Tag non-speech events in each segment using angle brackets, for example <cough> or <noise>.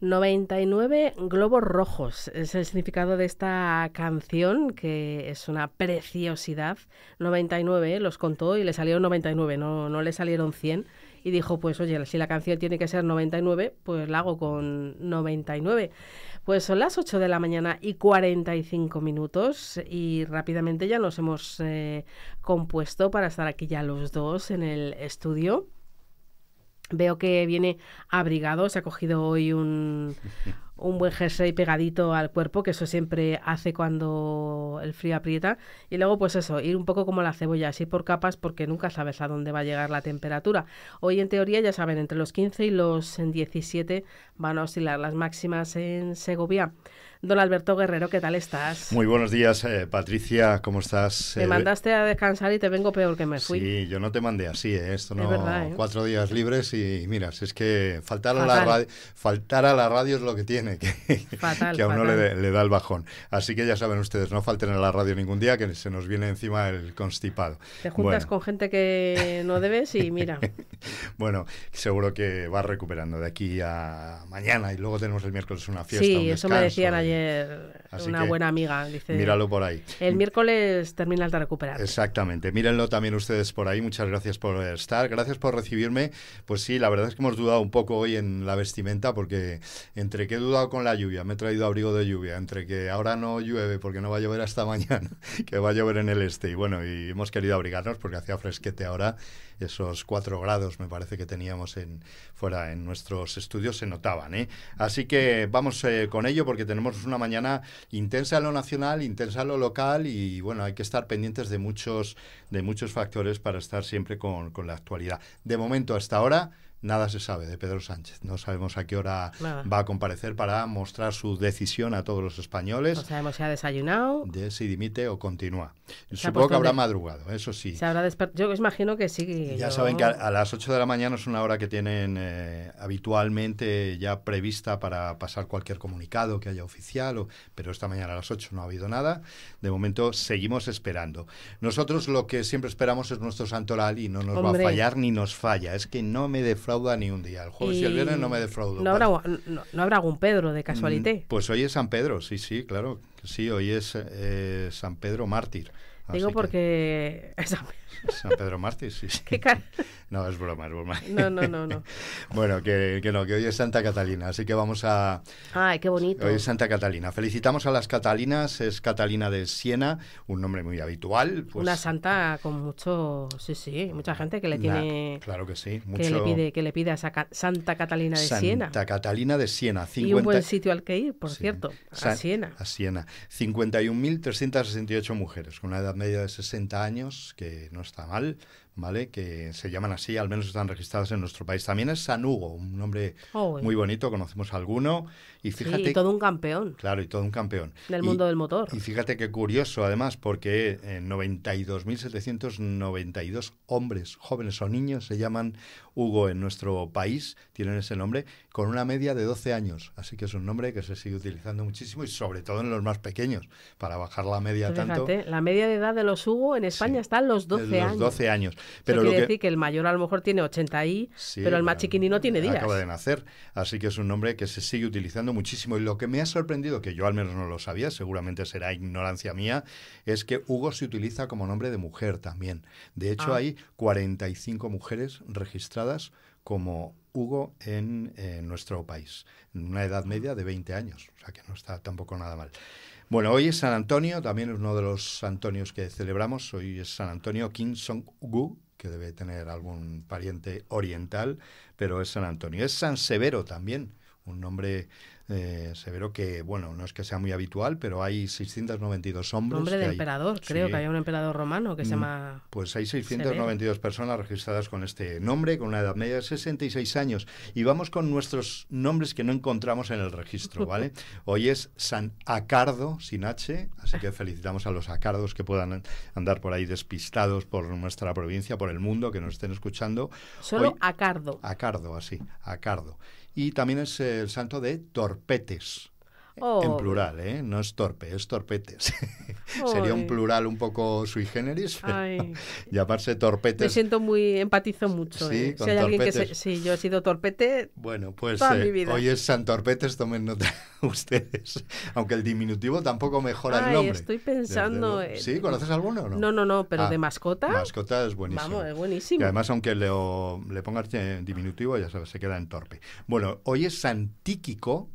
99 globos rojos es el significado de esta canción, que es una preciosidad. 99, los contó y le salieron 99, no, no le salieron 100. Y dijo, pues oye, si la canción tiene que ser 99, pues la hago con 99. Pues son las 8 de la mañana y 45 minutos y rápidamente ya nos hemos eh, compuesto para estar aquí ya los dos en el estudio. Veo que viene abrigado, se ha cogido hoy <laughs> un, buen jersey pegadito al cuerpo, que eso siempre hace cuando el frío aprieta. Y luego, pues eso, ir un poco como la cebolla, así por capas, porque nunca sabes a dónde va a llegar la temperatura. Hoy, en teoría, ya saben, entre los 15 y los 17 van a oscilar las máximas en Segovia don Alberto Guerrero. ¿Qué tal estás? Muy buenos días, eh, Patricia. ¿Cómo estás? Me eh, mandaste a descansar y te vengo peor que me fui. Sí, yo no te mandé así, ¿eh? Esto no. ¿eh? cuatro días libres y mira, es que faltar a, la radio, a la radio es lo que tiene, que, que a uno le, da el bajón. Así que ya saben ustedes, no falten a la radio ningún día que se nos viene encima el constipado. Te juntas con gente que no debes y mira. <laughs> bueno, seguro que vas recuperando de aquí a mañana y luego tenemos el miércoles una fiesta. Sí, eso me decían ayer es eh, una buena amiga. Dice, míralo por ahí. El miércoles terminas de recuperar. Exactamente. Mírenlo también ustedes por ahí. Muchas gracias por estar. Gracias por recibirme. Pues sí, la verdad es que hemos dudado un poco hoy en la vestimenta porque entre que he dudado con la lluvia, me he traído abrigo de lluvia, entre que ahora no llueve porque no va a llover hasta <laughs> mañana, que va a llover en el este. Y bueno, y hemos querido abrigarnos porque hacía fresquete ahora esos cuatro grados, me parece que teníamos en, fuera en nuestros estudios, se notaban. ¿eh? Así que vamos eh, con ello porque tenemos una mañana intensa en lo nacional, intensa en lo local y bueno, hay que estar pendientes de muchos, de muchos factores para estar siempre con la actualidad. De momento, hasta ahora nada se sabe de Pedro Sánchez. No sabemos a qué hora va a comparecer para mostrar su decisión a todos los españoles. No sabemos si ha desayunado. De si dimite o continúa. Supongo que habrá madrugado, eso sí. habrá Yo imagino que sí. Ya saben que a, las 8 de la mañana es una hora que tienen eh, habitualmente ya prevista para pasar cualquier comunicado que haya oficial, o... pero esta mañana a las 8 no ha habido nada. De momento seguimos esperando. Nosotros lo que siempre esperamos es nuestro santoral y no nos va a fallar ni nos falla. Es que no me defraude defrauda ni un día. El jueves y, el viernes no me defraudo. No, habrá, no, algún Pedro de casualité. Mm, pues hoy es San Pedro, sí, sí, claro. Sí, hoy es eh, San Pedro mártir. Digo porque... <laughs> San Pedro Martí? sí. no, es broma, es broma. No, no, no. no. <laughs> bueno, que, no, que hoy es Santa Catalina, así que vamos a. ¡Ay, qué bonito! Hoy es Santa Catalina. Felicitamos a las Catalinas, es Catalina de Siena, un nombre muy habitual. Pues una santa con mucho. Sí, sí, mucha gente que le tiene. claro que sí, mucho. Que le pide, que le a Santa Catalina de Siena. Santa Catalina de Siena, Y un buen sitio al que ir, por cierto, a Siena. A Siena. 51.368 mujeres, con una edad media de 60 años, que no está mal, ¿vale? Que se llaman así, al menos están registrados en nuestro país. También es San Hugo, un nombre oh, muy bonito, conocemos alguno. Y fíjate. todo un campeón. Claro, y todo un campeón. Del mundo del motor. Y fíjate qué curioso, además, porque 92.792 eh, hombres, jóvenes o niños, se llaman Hugo en nuestro país, tienen ese nombre, con una media de 12 años. Así que es un nombre que se sigue utilizando muchísimo y sobre todo en los más pequeños, para bajar la media tanto. la media de edad de los Hugo en España está en los 12 los 12 años. Pero decir que el mayor a lo mejor tiene 80 y, pero el más eh, no tiene días. Acaba de nacer, así que es un nombre que se sigue utilizando muchísimo. Y lo que me ha sorprendido, que yo al menos no lo sabía, seguramente será ignorancia mía, es que Hugo se utiliza como nombre de mujer también. De hecho, ah. hay 45 mujeres registradas como Hugo en, nuestro país, en una edad media de 20 años, o sea que no está tampoco nada mal. Bueno, hoy es San Antonio, también es uno de los Antonios que celebramos. Hoy es San Antonio Kim Song-gu, que debe tener algún pariente oriental, pero es San Antonio. Es San Severo también, un nombre eh, Severo, que bueno, no es que sea muy habitual, pero hay 692 hombres Nombre de emperador, creo que hay un emperador romano que se mm, llama. Pues hay 692 personas registradas con este nombre, con una edad media de 66 años. Y vamos con nuestros nombres que no encontramos en el registro, ¿vale? <laughs> Hoy es San Acardo, sin H, así que felicitamos a los acardos que puedan andar por ahí despistados por nuestra provincia, por el mundo, que nos estén escuchando. Solo Acardo. Acardo, así, Acardo y también es el santo de Torpetes. En plural, ¿eh? No es torpe, es torpetes. <laughs> Sería un plural un poco sui generis, <laughs> llamarse torpetes. Me siento muy, empatizo mucho. eh. si sí, yo he sido torpete. Bueno, pues eh, hoy es San tomen nota <laughs> ustedes. Aunque el diminutivo tampoco mejora el nombre. Estoy pensando. ¿Sí? ¿Conoces alguno o no? No, no, no, pero ah, de mascota. Mascota es buenísimo. Vamos, es buenísimo. Y además, aunque le, le pongas eh, diminutivo, ya sabes, se queda en torpe. Bueno, hoy es Santíquico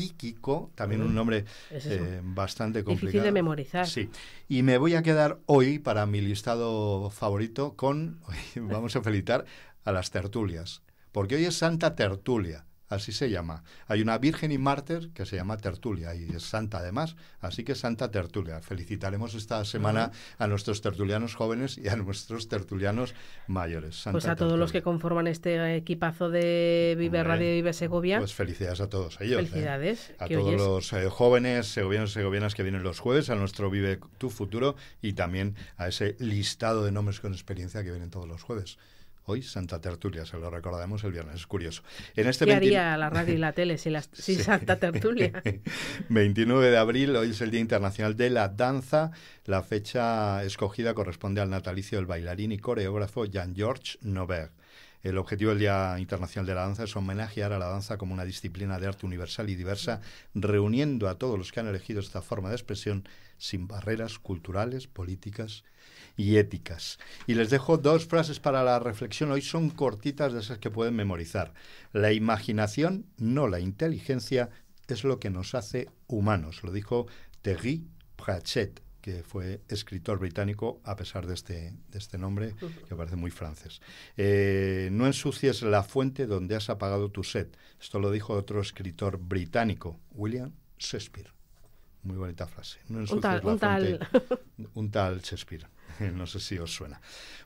Tíquico, también un mm. nombre eh, bastante complicado. Difícil de memorizar. Sí. Y me voy a quedar hoy para mi listado favorito con, <laughs> vamos a felicitar a las tertulias, porque hoy es Santa Tertulia así se llama. Hay una virgen y mártir que se llama Tertulia y es santa además, así que Santa Tertulia. Felicitaremos esta semana a nuestros tertulianos jóvenes y a nuestros tertulianos mayores. pues a todos los que conforman este equipazo de Vive Radio Vive Segovia. Pues felicidades a todos ellos. ¿eh? Felicidades. A todos los eh, jóvenes segovianos y segovianas que vienen los jueves, a nuestro Vive tu futuro y también a ese listado de nombres con experiencia que vienen todos los jueves. Hoy Santa Tertulia, se lo recordamos el viernes, es curioso. En este ¿Qué haría la radio y la tele sin, <laughs> Santa Tertulia? 29 <laughs> de abril, hoy es el Día Internacional de la Danza. La fecha escogida corresponde al natalicio del bailarín y coreógrafo Jean-Georges Nobert. El objetivo del Día Internacional de la Danza es homenajear a la danza como una disciplina de arte universal y diversa, reuniendo a todos los que han elegido esta forma de expresión sin barreras culturales, políticas y éticas. Y les dejo dos frases para la reflexión. Hoy son cortitas de esas que pueden memorizar. La imaginación, no la inteligencia, es lo que nos hace humanos. Lo dijo Thierry Pratchett, que fue escritor británico, a pesar de este, este nombre, que parece muy francés. Eh, no ensucies la fuente donde has apagado tu sed. Esto lo dijo otro escritor británico, William Shakespeare. Muy bonita frase. un tal, un tal. Un tal Shakespeare. <laughs> No sé si os suena.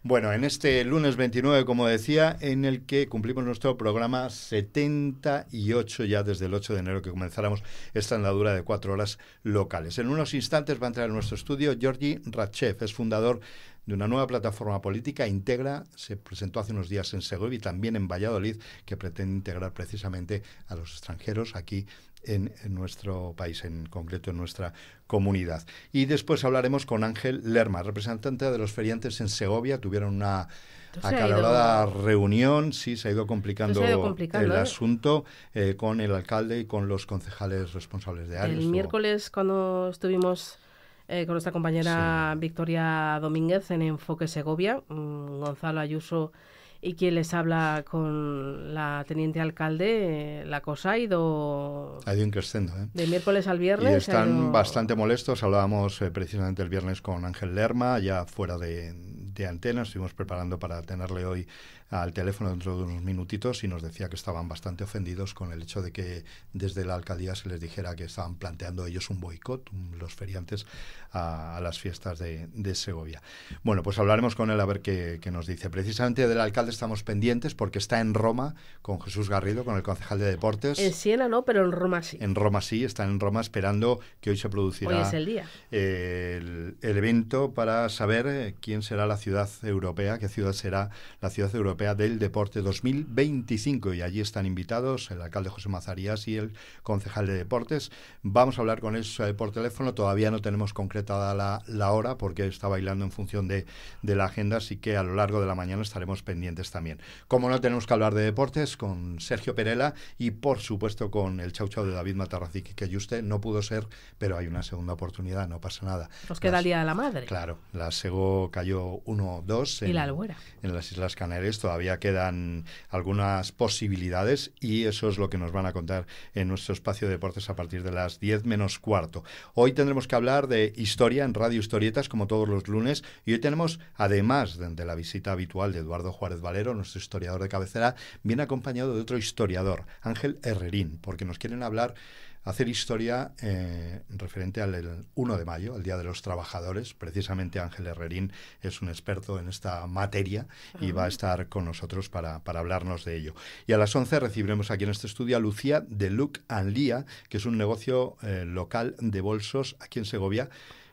Bueno, en este lunes 29, como decía, en el que cumplimos nuestro programa 78 ya desde el 8 de enero que comenzáramos esta andadura de cuatro horas locales. En unos instantes va a entrar en nuestro estudio Georgi Ratchev, es fundador de una nueva plataforma política, Integra, se presentó hace unos días en Segovia y también en Valladolid, que pretende integrar precisamente a los extranjeros aquí en, nuestro país, en concreto en nuestra comunidad. Y después hablaremos con Ángel Lerma, representante de los feriantes en Segovia. Tuvieron una acalorada reunión, sí, se ha ido complicando, el ¿eh? asunto eh, con el alcalde y con los concejales responsables de áreas. El miércoles cuando estuvimos eh, con nuestra compañera Victoria Domínguez en Enfoque Segovia, mm, Gonzalo Ayuso y quien les habla con la teniente alcalde, eh, la cosa ha ido... Ha ido ¿eh? De miércoles al viernes. Y están bastante molestos. Hablábamos eh, precisamente el viernes con Ángel Lerma, ya fuera de, de antena. Estuvimos preparando para tenerle hoy al teléfono dentro de unos minutitos y nos decía que estaban bastante ofendidos con el hecho de que desde la alcaldía se les dijera que estaban planteando ellos un boicot, los feriantes, a, las fiestas de, Segovia. Bueno, pues hablaremos con él a ver qué, nos dice. Precisamente del alcalde estamos pendientes porque está en Roma con Jesús Garrido, con el concejal de deportes. En Siena no, pero en Roma sí. En Roma sí, están en Roma esperando que hoy se producirá el evento para saber eh, quién será la ciudad europea, qué ciudad será la ciudad europea del Deporte 2025 y allí están invitados el alcalde José Mazarías y el concejal de deportes. Vamos a hablar con él eh, por teléfono, todavía no tenemos concretada la, hora porque está bailando en función de, la agenda, así que a lo largo de la mañana estaremos pendientes también. Como no tenemos que hablar de deportes, con Sergio Perela y por supuesto con el chau chau de David Matarracique, que usted no pudo ser, pero hay una segunda oportunidad, no pasa nada. Nos queda el Día de la Madre. Claro, la Sego cayó 1-2 la en las Islas Canarias todavía quedan algunas posibilidades y eso es lo que nos van a contar en nuestro espacio de deportes a partir de las 10 menos cuarto. Hoy tendremos que hablar de historia en Radio Historietas, como todos los lunes, y hoy tenemos, además de la visita habitual de Eduardo Juárez Valero, nuestro historiador de cabecera, viene acompañado de otro historiador, Ángel Herrerín, porque nos quieren hablar hacer historia eh, referente al 1 de mayo, el Día de los Trabajadores. Precisamente Ángel Herrerín es un experto en esta materia y va a ah. estar con nosotros para, hablarnos de ello. Y a las 11 recibiremos aquí en este estudio a Lucía de Look and que es un negocio eh, local de bolsos aquí en Segovia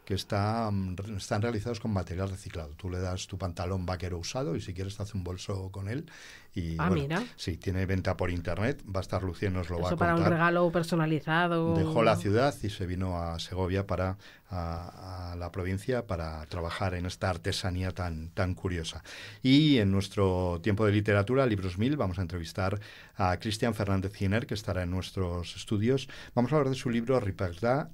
que mm, están realizados con material reciclado. Tú le das tu pantalón vaquero usado y si quieres te hace un bolso con él y, ah, mira. Sí, tiene venta por internet, va a estar Lucía nos lo Eso va para un regalo personalizado. Dejó la ciudad y se vino a Segovia para a, la provincia para trabajar en esta artesanía tan, tan curiosa. Y en nuestro tiempo de literatura, Libros Mil, vamos a entrevistar a Cristian Fernández Giner, que estará en nuestros estudios. Vamos a hablar de su libro ...Riperda,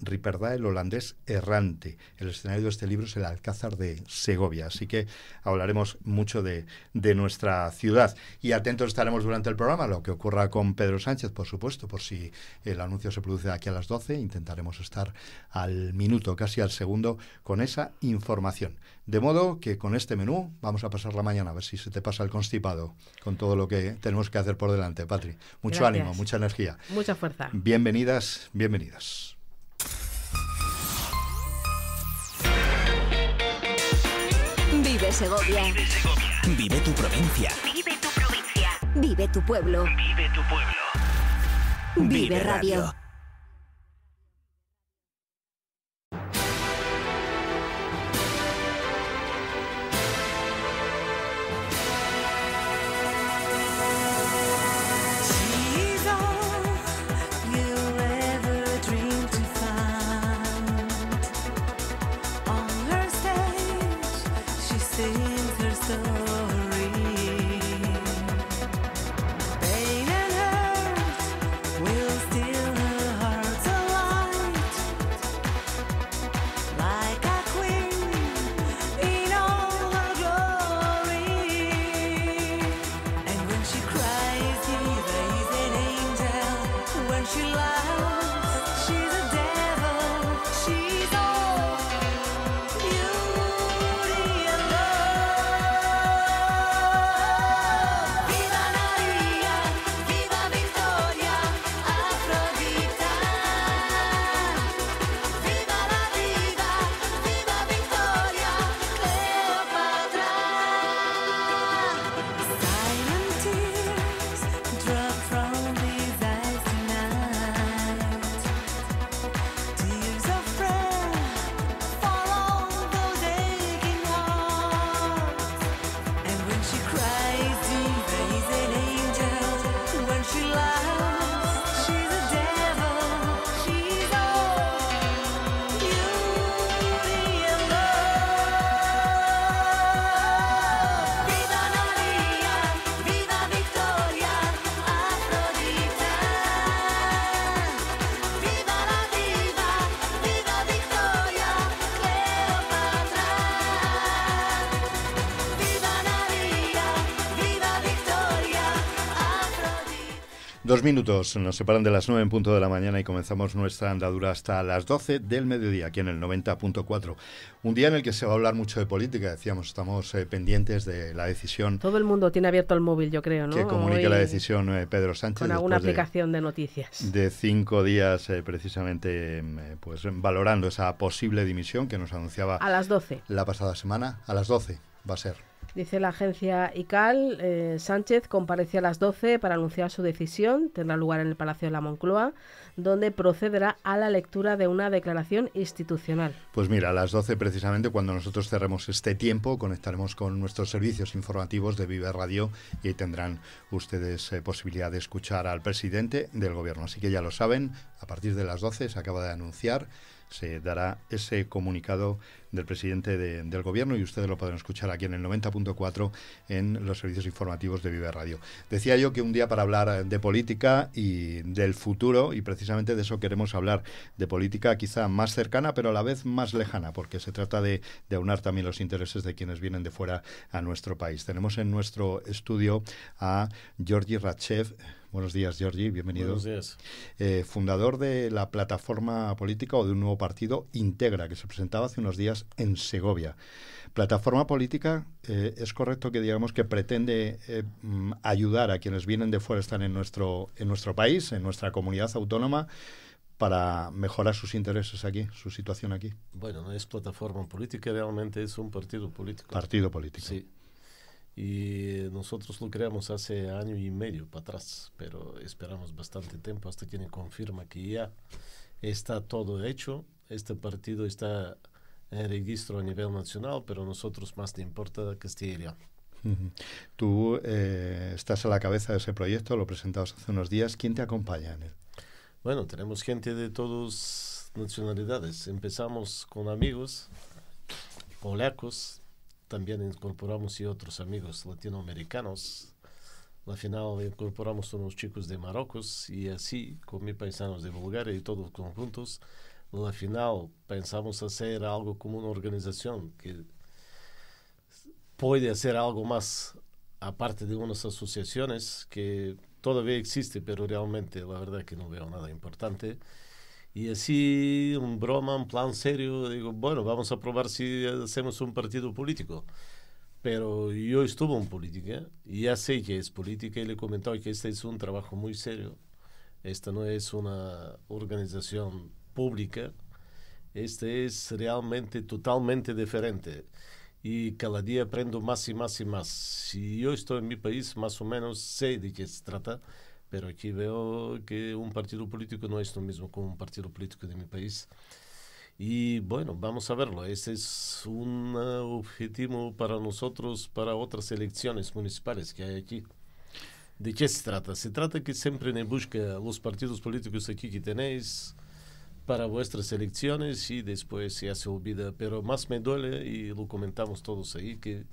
el holandés errante. El escenario de este libro es el Alcázar de Segovia. Así que hablaremos mucho de, nuestra ciudad y atentos estaremos durante el programa, lo que ocurra con Pedro Sánchez, por supuesto, por si el anuncio se produce aquí a las 12, intentaremos estar al minuto, casi al segundo, con esa información. De modo que con este menú vamos a pasar la mañana, a ver si se te pasa el constipado con todo lo que tenemos que hacer por delante, Patri. Mucho ánimo, mucha energía. Mucha fuerza. Bienvenidas, bienvenidas. Vive Segovia. Vive tu provincia. Vive tu pueblo. Vive tu pueblo. Vive Radio. Dos minutos nos separan de las 9 en punto de la mañana y comenzamos nuestra andadura hasta las 12 del mediodía, aquí en el 90.4. Un día en el que se va a hablar mucho de política, decíamos, estamos eh, pendientes de la decisión. Todo el mundo tiene abierto el móvil, yo creo, ¿no? Que comunique la decisión eh, Pedro Sánchez. Con alguna aplicación de, noticias. De cinco días, eh, precisamente, em, pues valorando esa posible dimisión que nos anunciaba. A las 12. La pasada semana, a las 12 va a ser. Dice la agencia ICAL, eh, Sánchez comparece a las 12 para anunciar su decisión. Tendrá lugar en el Palacio de la Moncloa, donde procederá a la lectura de una declaración institucional. Pues mira, a las 12 precisamente, cuando nosotros cerremos este tiempo, conectaremos con nuestros servicios informativos de Vive Radio y tendrán ustedes eh, posibilidad de escuchar al presidente del gobierno. Así que ya lo saben, a partir de las 12 se acaba de anunciar, se dará ese comunicado del presidente del gobierno y ustedes lo podrán escuchar aquí en el 90.4 en los servicios informativos de Vive Radio. Decía yo que un día para hablar eh, de política y del futuro, y precisamente de eso queremos hablar, de política quizá más cercana, pero a la vez más lejana, porque se trata de, de aunar también los intereses de quienes vienen de fuera a nuestro país. Tenemos en nuestro estudio a Georgi Ratchev. Buenos días, Georgi, bienvenido. Buenos días. Eh, fundador de la plataforma política o de un nuevo partido, Integra, que se presentaba hace unos días en Segovia. Plataforma política, eh, es correcto que digamos que pretende eh, mm, ayudar a quienes vienen de fuera, están en nuestro, en nuestro país, en nuestra comunidad autónoma, para mejorar sus intereses aquí, su situación aquí. Bueno, no es plataforma política, realmente es un partido político. Partido político. Sí. Y nosotros lo creamos hace año y medio para atrás, pero esperamos bastante tiempo hasta que confirma que ya está todo hecho. Este partido está en eh, registro a nivel nacional, pero a nosotros más te importa Castilla y León. Tú eh, estás a la cabeza de ese proyecto, lo presentamos hace unos días. ¿Quién te acompaña en él? Bueno, tenemos gente de todas nacionalidades. Empezamos con amigos polacos, también incorporamos y otros amigos latinoamericanos. Al final incorporamos unos chicos de Marruecos y así con mis paisanos de Bulgaria y todos conjuntos la final pensamos hacer algo como una organización que puede hacer algo más aparte de unas asociaciones que todavía existe, pero realmente la verdad que no veo nada importante. Y así, un broma, un plan serio, digo, bueno, vamos a probar si hacemos un partido político. Pero yo estuve en política y ya sé que es política y le comentó que este es un trabajo muy serio. Esta no es una organización pública, este es realmente totalmente diferente. Y cada día aprendo más y más y más. Si yo estoy en mi país, más o menos sé de qué se trata, pero aquí veo que un partido político no es lo mismo ...como un partido político de mi país. Y bueno, vamos a verlo. Ese es un ah, objetivo para nosotros, para otras elecciones municipales que hay aquí. ¿De qué se trata? Se trata que siempre me busca los partidos políticos aquí que tenéis para vuestras elecciones y después se hace olvida. Pero más me duele, y lo comentamos todos ahí, que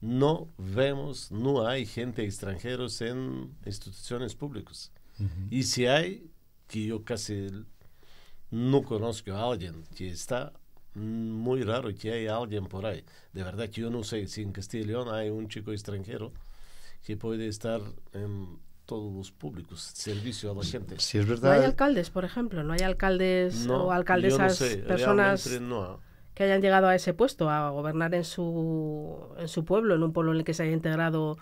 no vemos, no hay gente extranjeros en instituciones públicas. Y si hay, que yo casi no conozco a alguien que está muy raro que haya alguien por ahí. De verdad que yo no sé si en Castilla y León hay un chico extranjero que puede estar en todos los públicos, servicio a la gente. Sí, es verdad. No hay alcaldes, por ejemplo, no hay alcaldes o alcaldesas, personas que hayan llegado a ese puesto, a gobernar en su, en su pueblo, en un pueblo en el que se haya integrado.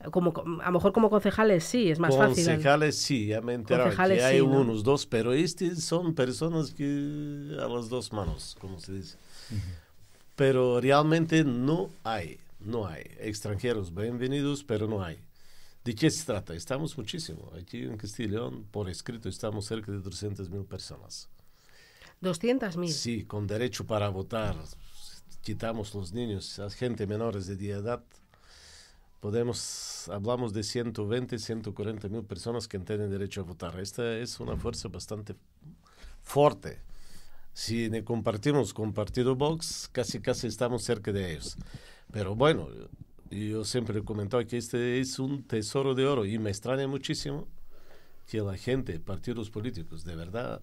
Eh, como, a lo mejor como concejales sí, es más fácil. Concejales sí, ya me he que hay unos dos, pero estos son personas que a las dos manos, como se dice. Pero realmente no hay, no hay. Extranjeros bienvenidos, pero no hay. ¿De qué se trata? Estamos muchísimo. Aquí en Castilla y León, por escrito, estamos cerca de 200.000 personas. ¿200.000? Sí, con derecho para votar. Quitamos los niños, a gente menores de edad. Podemos, hablamos de 120, 140 mil personas que tienen derecho a votar. Esta es una fuerza bastante fuerte. Si compartimos con Partido Vox, casi casi estamos cerca de ellos. Pero bueno, y yo siempre he comentado que este es un tesoro de oro y me extraña muchísimo que la gente, partidos políticos, de verdad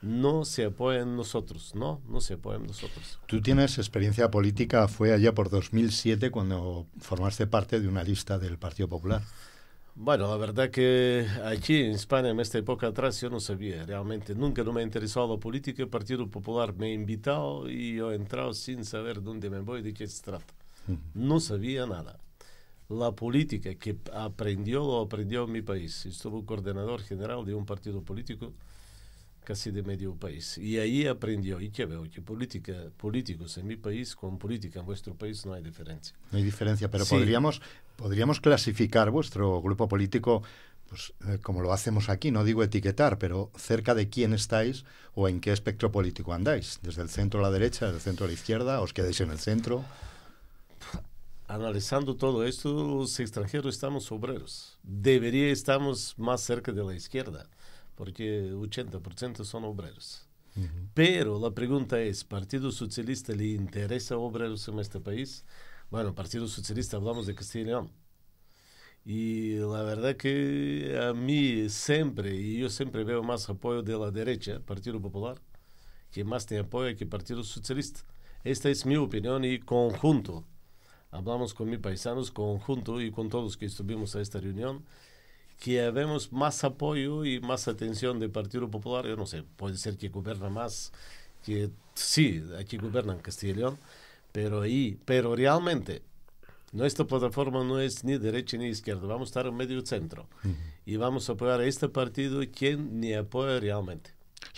no se apoyen nosotros, no, no se apoyen nosotros. Tú tienes experiencia política, fue allá por 2007 cuando formaste parte de una lista del Partido Popular. Bueno, la verdad que aquí en España, en esta época atrás, yo no sabía realmente, nunca no me interesado la política, el Partido Popular me ha invitado y yo he entrado sin saber dónde me voy, de qué se trata no sabía nada. La política que aprendió, lo aprendió en mi país. Estuvo coordinador general de un partido político casi de medio país. Y ahí aprendió. Y que veo que política, políticos en mi país con política en vuestro país no hay diferencia. No hay diferencia, pero podríamos, podríamos clasificar vuestro grupo político pues, eh, como lo hacemos aquí, no digo etiquetar, pero cerca de quién estáis o en qué espectro político andáis. Desde el centro a la derecha, desde el centro a la izquierda, os quedáis en el centro analizando todo esto, los extranjeros estamos obreros. Debería estamos más cerca de la izquierda, porque 80% son obreros. Pero la pregunta es, ¿Partido Socialista le interesa a obreros en este país? Bueno, Partido Socialista hablamos de Castilla y León. Y la verdad que a mí siempre, y yo siempre veo más apoyo de la derecha, Partido Popular, que más tiene apoyo que Partido Socialista. Esta es mi opinión y conjunto hablamos con mis paisanos, conjunto y con todos que estuvimos a esta reunión, que vemos más apoyo y más atención del Partido Popular. Yo no sé, puede ser que gobierna más, que sí, aquí en Castilla y León, pero, ahí, pero realmente nuestra plataforma no es ni derecha ni izquierda, vamos a estar en medio centro y vamos a apoyar a este partido quien ni apoya realmente.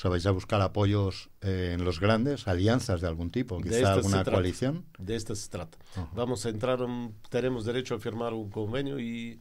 O vais a buscar apoyos eh, en los grandes, alianzas de algún tipo, quizá alguna coalición. De esta se trata. Vamos a entrar, tenemos derecho a firmar un convenio, y,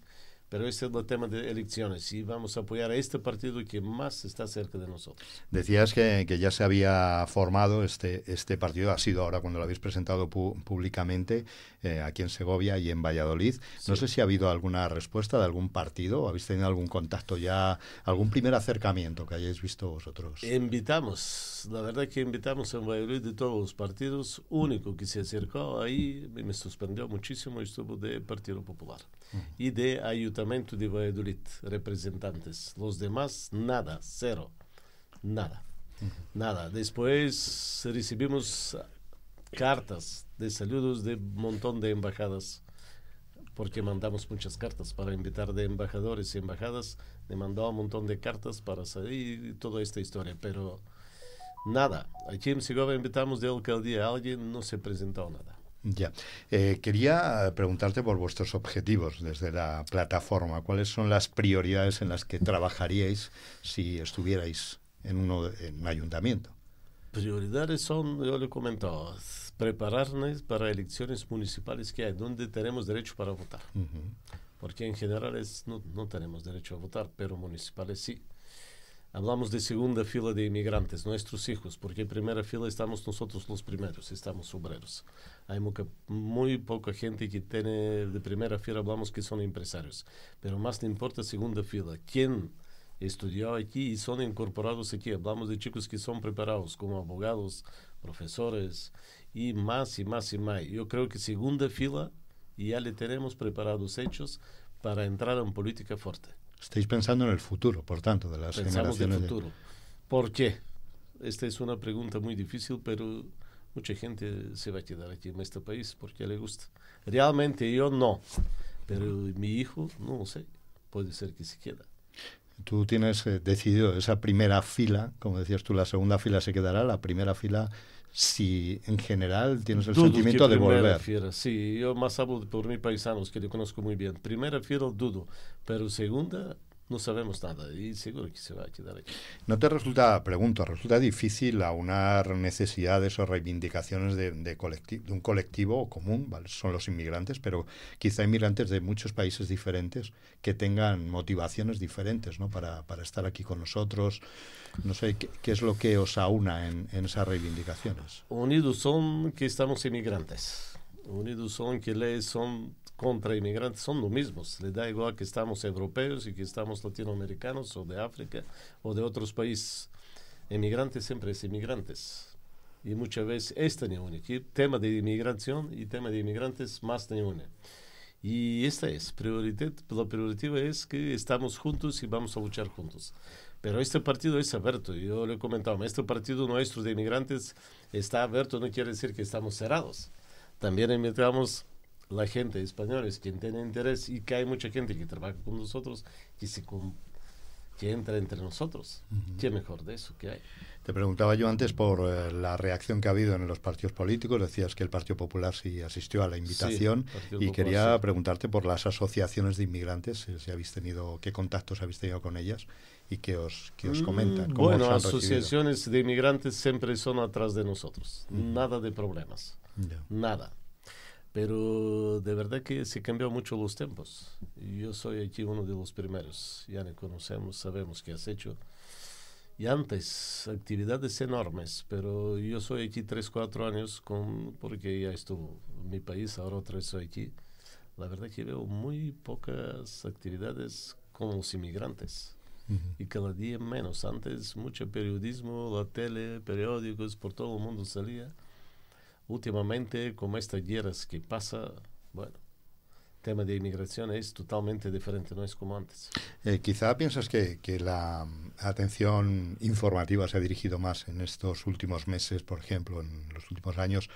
pero este es el tema de elecciones y vamos a apoyar a este partido que más está cerca de nosotros. Decías que, que ya se había formado este, este partido, ha sido ahora cuando lo habéis presentado públicamente. Eh, aquí en Segovia y en Valladolid. No sé si ha habido alguna respuesta de algún partido, habéis tenido algún contacto ya, algún primer acercamiento que hayáis visto vosotros. Invitamos, la verdad que invitamos en Valladolid de todos los partidos, único que se acercó ahí, me suspendió muchísimo, y estuvo de Partido Popular mm. y de Ayuntamiento de Valladolid, representantes. Los demás, nada, cero, nada. Nada. Después recibimos cartas de saludos de un montón de embajadas, porque mandamos muchas cartas para invitar de embajadores y embajadas, le mandaba un montón de cartas para salir toda esta historia, pero nada, aquí en Segovia invitamos de alcaldía a alguien, no se presentó nada. Ya. Eh, quería preguntarte por vuestros objetivos desde la plataforma. ¿Cuáles son las prioridades en las que trabajaríais si estuvierais en un ayuntamiento? Prioridades son, yo le comentaba, prepararnos para elecciones municipales que hay, donde tenemos derecho para votar. Porque en general no, no, tenemos derecho a votar, pero municipales sí. Hablamos de segunda fila de inmigrantes, nuestros hijos, porque en primera fila estamos nosotros los primeros, estamos obreros. Hay muy, muy poca gente que tiene de primera fila, hablamos que son empresarios, pero más le importa segunda fila. ¿Quién? estudió aquí y son incorporados aquí. Hablamos de chicos que son preparados como abogados, profesores y más y más y más. Yo creo que segunda fila y ya le tenemos preparados hechos para entrar en política fuerte. Estáis pensando en el futuro, por tanto, de las Pensamos generaciones. el futuro. ¿Por qué? Esta es una pregunta muy difícil, pero mucha gente se va a quedar aquí en este país porque le gusta. Realmente yo no, pero mi hijo, no sé, puede ser que se quede tú tienes eh, decidido esa primera fila, como decías tú, la segunda fila se quedará, la primera fila, si en general tienes el sentimiento de volver. Fiera. sí, yo más hablo por mis paisanos que yo conozco muy bien. Primera fila dudo, pero segunda no sabemos nada y seguro que se va a quedar aquí. ¿No te resulta, pregunto, resulta difícil aunar necesidades o reivindicaciones de, de, de un colectivo común, son los inmigrantes, pero quizá inmigrantes de muchos países diferentes que tengan motivaciones diferentes ¿no? para, para estar aquí con nosotros? No sé, ¿qué, es lo que os aúna en, en esas reivindicaciones? Unidos son que estamos inmigrantes. Unidos son que son contra inmigrantes son los mismos. Le da igual que estamos europeos y que estamos latinoamericanos o de África o de otros países. Inmigrantes siempre es inmigrantes. Y muchas veces es tan El Tema de inmigración y tema de inmigrantes más tan Y esta es, prioridad, la prioridad es que estamos juntos y vamos a luchar juntos. Pero este partido es abierto, yo lo he comentado, este partido nuestro de inmigrantes está abierto, no quiere decir que estamos cerrados. También invitamos la gente de españoles quien tiene interés y que hay mucha gente que trabaja con nosotros y que entra entre nosotros. ¿Qué mejor de eso que hay? Te preguntaba yo antes por eh, la reacción que ha habido en los partidos políticos. Decías que el Partido Popular sí asistió a la invitación y quería preguntarte por las asociaciones de inmigrantes, si habéis tenido, qué contactos habéis tenido con ellas y qué os, qué os mm, comentan. bueno, asociaciones de inmigrantes siempre son atrás de nosotros. Nada de problemas. Nada. Pero de verdad que se cambió mucho los tiempos. Yo soy aquí uno de los primeros. Ya nos conocemos, sabemos qué has hecho. Y antes, actividades enormes, pero yo soy aquí tres, cuatro años con, porque ya estuvo en mi país, ahora otra vez soy aquí. La verdad que veo muy pocas actividades con los inmigrantes. Y cada día menos. Antes mucho periodismo, la tele, periódicos, por todo el mundo salía últimamente, con estas guerras que pasa, bueno, el tema de inmigración es totalmente diferente, no es como antes. Eh, quizá piensas que, la atención informativa se ha dirigido más en estos últimos meses, por ejemplo, en los últimos años,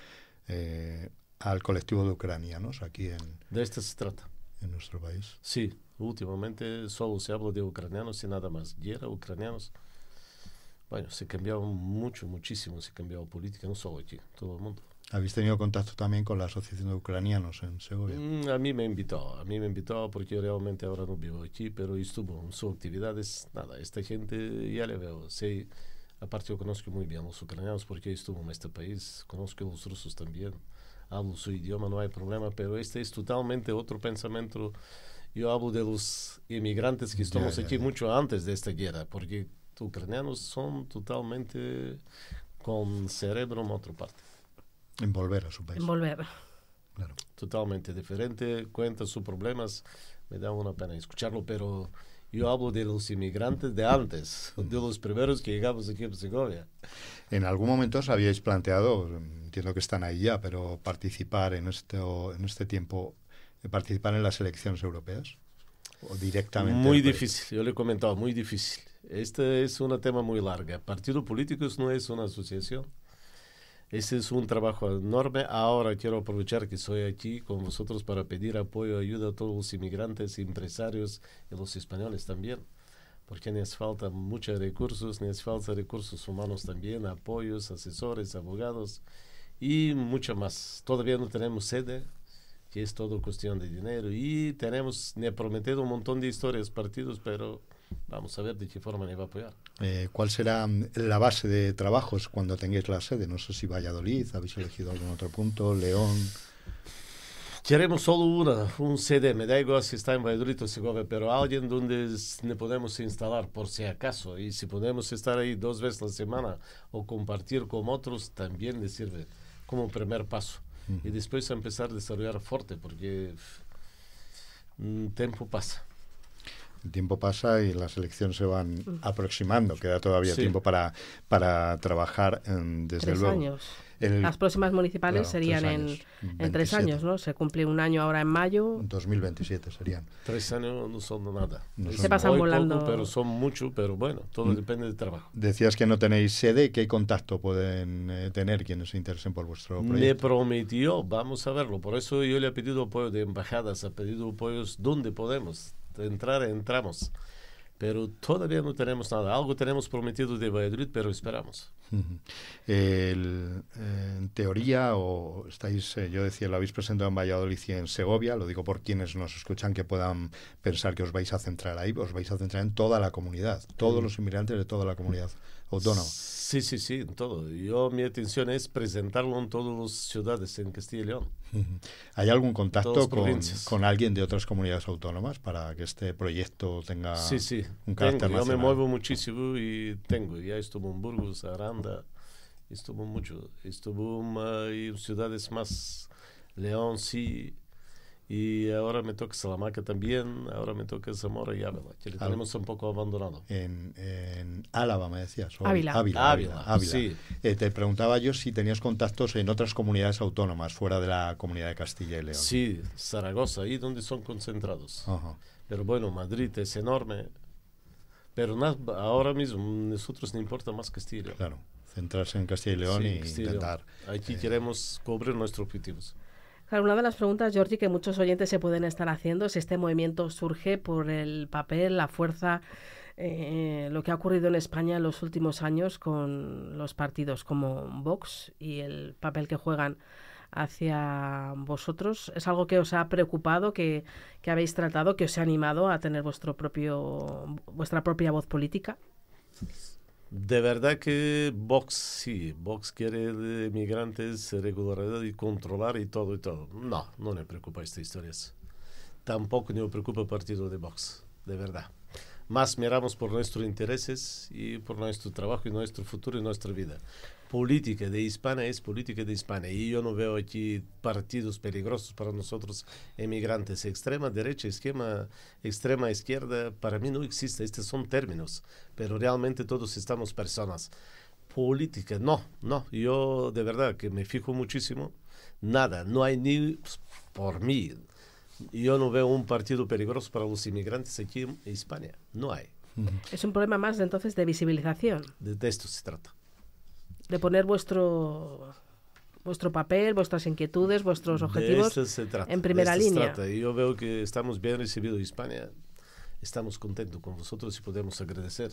eh, al colectivo de ucranianos aquí en... De esto se trata. En nuestro país. Sí, últimamente solo se habla de ucranianos y nada más. Guerra, ucranianos. Bueno, se cambió mucho, muchísimo, se cambió política, no solo aquí, todo el mundo. Habéis tenido contacto también con la Asociación de Ucranianos en Segovia. Mm, a mí me invitó, a mí me invitó porque realmente ahora no vivo aquí, pero estuvo en sus actividades. Nada, esta gente ya le veo. Sí, aparte yo conozco muy bien a los ucranianos porque estuvo en este país, conozco a los rusos también, hablo su idioma, no hay problema, pero este es totalmente otro pensamiento. Yo hablo de los inmigrantes que estamos aquí mucho antes de esta guerra, porque ucranianos son totalmente con cerebro en otra parte. Envolver a su país. Envolver. Totalmente diferente, cuenta sus problemas. Me da una pena escucharlo, pero yo hablo de los inmigrantes de antes, mm. de los primeros que llegamos aquí a Segovia. En algún momento os habíais planteado, entiendo que están ahí ya, pero participar en, esto, en este tiempo, eh, participar en las elecciones europeas o directamente. Muy difícil, yo le he comentado, muy difícil. Este es un tema muy largo. Partido Político no es una asociación. Ese es un trabajo enorme. Ahora quiero aprovechar que soy aquí con vosotros para pedir apoyo, ayuda a todos los inmigrantes, empresarios y los españoles también, porque nos falta muchos recursos, nos falta recursos humanos también, apoyos, asesores, abogados y mucho más. Todavía no tenemos sede, que es todo cuestión de dinero, y tenemos, me he prometido un montón de historias, partidos, pero vamos a ver de qué forma le va a apoyar. Eh, ¿Cuál será mm, la base de trabajos cuando tengáis la sede? No sé si Valladolid, habéis elegido algún otro punto, León. Queremos solo una, un CD, me da igual si está en Valladolid o Segovia, pero alguien donde le podemos instalar por si acaso. Y si podemos estar ahí dos veces a la semana o compartir con otros, también le sirve como primer paso. Y después empezar a desarrollar fuerte, porque el mm, tiempo pasa. El tiempo pasa y las elecciones se van aproximando. Queda todavía tiempo para, para trabajar, em, desde tres Años. las próximas municipales serían en, tres años, ¿no? Se cumple un año ahora en mayo. 2027 serían. Tres años no son nada. se pasan volando. pero son muchos, pero bueno, todo mm. depende del trabajo. Decías que no tenéis sede. ¿Qué contacto pueden eh, tener quienes se interesen por vuestro proyecto? Me prometió, vamos a verlo. Por eso yo le he pedido apoyo de embajadas, ha pedido apoyos donde podemos entrar, entramos. Pero todavía no tenemos nada. Algo tenemos prometido de Valladolid, pero esperamos. Eh, en teoría, o estáis, eh, yo decía, lo habéis presentado en Valladolid y en Segovia, lo digo por quienes nos escuchan que puedan pensar que os vais a centrar ahí, os vais a centrar en toda la comunidad, todos los inmigrantes de toda la comunidad autónoma. Sí, sí, sí, en todo. Yo, mi intención es presentarlo en todas las ciudades en Castilla y León. ¿Hay algún contacto con, con, alguien de otras comunidades autónomas para que este proyecto tenga sí, sí, un carácter tengo. sí. Yo me muevo muchísimo y tengo. Ya estuve en Burgos, Aranda, estuve mucho. Estuve eh, en ciudades más, León, sí, y ahora me toca Salamanca también, ahora me toca Zamora y Ávila, que le tenemos un poco abandonado. En, en Álava, me decías. Ávila. Sí. Eh, te preguntaba yo si tenías contactos en otras comunidades autónomas fuera de la comunidad de Castilla y León. Sí, Zaragoza, ahí donde son concentrados. Pero bueno, Madrid es enorme, pero ahora mismo mm, nosotros no importa más Castilla y León. Claro, centrarse en Castilla y León y intentar... Aquí eh, queremos cubrir nuestros objetivos. Una de las preguntas, Jordi, que muchos oyentes se pueden estar haciendo es si este movimiento surge por el papel, la fuerza, eh, lo que ha ocurrido en España en los últimos años con los partidos como Vox y el papel que juegan hacia vosotros. ¿Es algo que os ha preocupado, que, que habéis tratado, que os ha animado a tener vuestro propio, vuestra propia voz política? De verdad que Vox sí, Vox quiere de migrantes, regularidad y controlar y todo y todo. No, no me preocupa esta historia. Tampoco me preocupa el partido de box de verdad. Más miramos por nuestros intereses y por nuestro trabajo y nuestro futuro y nuestra vida política de Hispania es política de Hispania y yo no veo aquí partidos peligrosos para nosotros emigrantes. Extrema derecha, esquema, extrema izquierda, para mí no existe, estos son términos, pero realmente todos estamos personas. Política, no, no, yo de verdad que me fijo muchísimo, nada, no hay ni por mí. Yo no veo un partido peligroso para los inmigrantes aquí en España, no hay. Es un problema más entonces de visibilización. de, de esto se trata de poner vuestro vuestro papel, vuestras inquietudes, vuestros objetivos en primera línea. Se Yo veo que estamos bien recibidos en España, estamos contentos con vosotros y podemos agradecer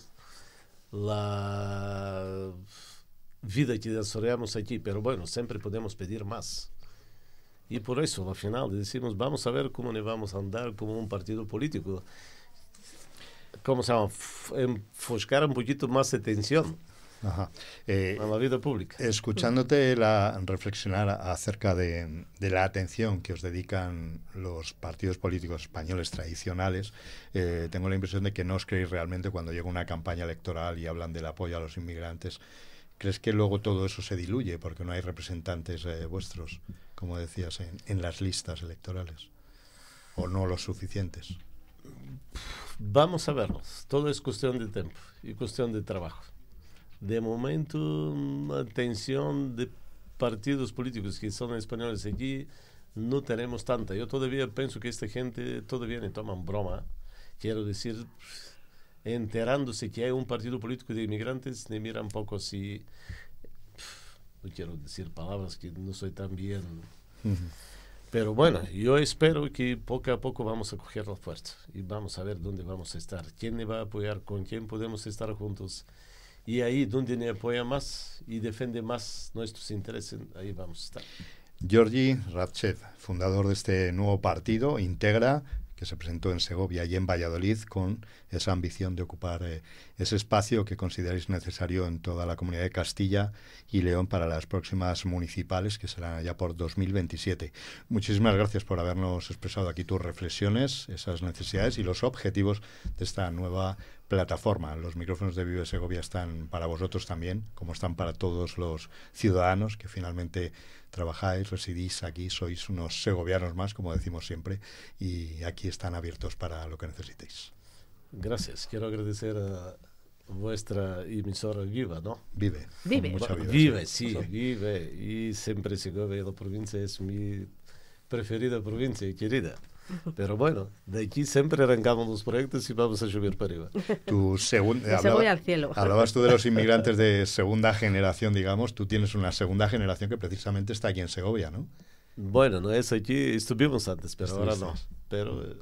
la vida que desarrollamos aquí, pero bueno, siempre podemos pedir más. Y por eso, al final, decimos, vamos a ver cómo le vamos a andar como un partido político. ¿Cómo se llama? Enfoscar un poquito más de tensión. Ajá. a eh, la vida pública. Escuchándote la, reflexionar acerca de, la atención que os dedican los partidos políticos españoles tradicionales, eh, tengo la impresión de que no os creéis realmente cuando llega una campaña electoral y hablan del apoyo a los inmigrantes. ¿Crees que luego todo eso se diluye porque no hay representantes eh, vuestros, como decías, en, las listas electorales? ¿O no los suficientes? Vamos a verlos. Todo es cuestión de tiempo y cuestión de trabajo de momento una tensión de partidos políticos que son españoles aquí no tenemos tanta. Yo todavía pienso que esta gente todavía le toman broma. Quiero decir, enterándose que hay un partido político de inmigrantes, le miran poco así. No quiero decir palabras que no soy tan bien. Pero bueno, yo espero que poco a poco vamos a coger la fuerza y vamos a ver dónde vamos a estar, quién me va a apoyar, con quién podemos estar juntos y ahí donde me apoya más y defiende más nuestros intereses, ahí vamos a estar. Georgi Ratchet, fundador de este nuevo partido, Integra, que se presentó en Segovia y en Valladolid con esa ambición de ocupar eh, ese espacio que consideráis necesario en toda la comunidad de Castilla y León para las próximas municipales, que serán ya por 2027. Muchísimas gracias por habernos expresado aquí tus reflexiones, esas necesidades y los objetivos de esta nueva plataforma. Los micrófonos de Vive Segovia están para vosotros también, como están para todos los ciudadanos que finalmente trabajáis, residís aquí, sois unos segovianos más, como decimos siempre, y aquí están abiertos para lo que necesitéis. Gracias. Quiero agradecer a vuestra emisora Viva, ¿no? Vive. Vive. vive, sí, vive. Y siempre Segovia, la provincia es mi preferida provincia y querida. <laughs> Pero bueno, de aquí siempre arrancamos los proyectos y vamos a subir para arriba. <laughs> Tu al cielo. Hablabas tú de los <laughs> inmigrantes de segunda generación, digamos. Tú tienes una segunda generación que precisamente está aquí en Segovia, ¿no? Bueno, no es aquí, estuvimos antes, pero ahora no. Pero, eh,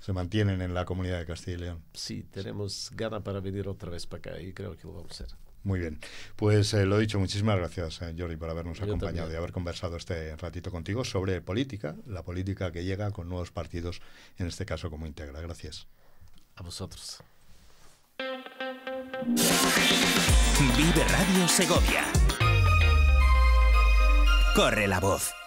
Se mantienen en la comunidad de Castilla y León. Sí, tenemos ganas para venir otra vez para acá y creo que lo vamos a hacer. Muy bien. Pues eh, lo he dicho, muchísimas gracias, eh, Jordi, por habernos acompañado y haber conversado este ratito contigo sobre política, la política que llega con nuevos partidos, en este caso como Integra. Gracias. A vosotros. Vive Radio Segovia. Corre la voz.